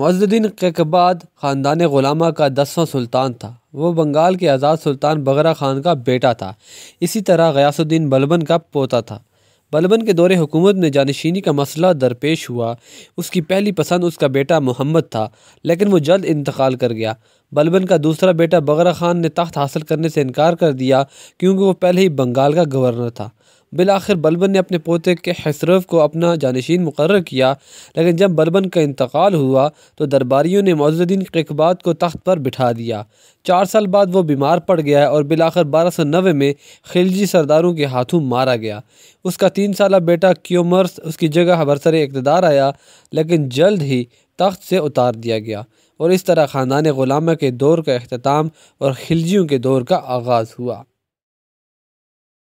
के कैकबाद ख़ानदान ग़ुलामा का दसवां सुल्तान था वो बंगाल के आज़ाद सुल्तान बगरा खान का बेटा था इसी तरह गयासुद्दीन बलबन का पोता था बलबन के दौरे हुकूमत में जानशीनी का मसला दरपेश हुआ उसकी पहली पसंद उसका बेटा मोहम्मद था लेकिन वो जल्द इंतकाल कर गया बलबन का दूसरा बेटा बगरा खान ने तख्त हासिल करने से इनकार कर दिया क्योंकि वो पहले ही बंगाल का गवर्नर था बिल आखिर बलबन ने अपने पोते के हसरफ को अपना जानशीन मुकर किया लेकिन जब बलबन का इंतकाल हुआ तो दरबारियों ने मौजुद्दीन ककबात को तख्त पर बिठा दिया चार साल बाद वो बीमार पड़ गया और बिल आखिर बारह सौ नबे में खिलजी सरदारों के हाथों मारा गया उसका तीन साल बेटा क्योमर्स उसकी जगह बरसर इकतदार आया लेकिन जल्द ही तख्त से उतार दिया गया और इस तरह ख़ानदान ग़ुलामा के दौर का अख्ताम और खिलजियों के दौर का आगाज़ हुआ